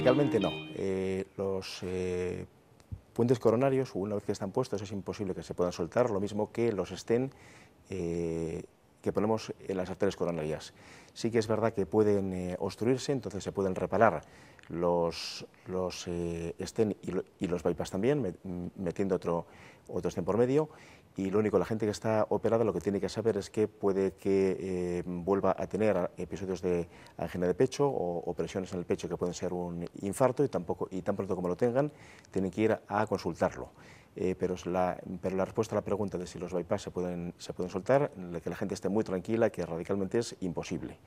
radicalmente no. Eh, los eh, puentes coronarios, una vez que están puestos, es imposible que se puedan soltar, lo mismo que los estén eh, que ponemos en las arterias coronarias. Sí que es verdad que pueden obstruirse, entonces se pueden reparar los, los eh, estén y, los bypass también, metiendo otro, otro estén por medio. Y lo único, la gente que está operada lo que tiene que saber es que puede que eh, vuelva a tener episodios de angina de pecho o, presiones en el pecho que pueden ser un infarto y, tampoco, y tan pronto como lo tengan, tienen que ir a, consultarlo. Eh, pero, la, pero la respuesta a la pregunta de si los bypass se pueden, se pueden soltar, que la gente esté muy tranquila, que radicalmente es imposible.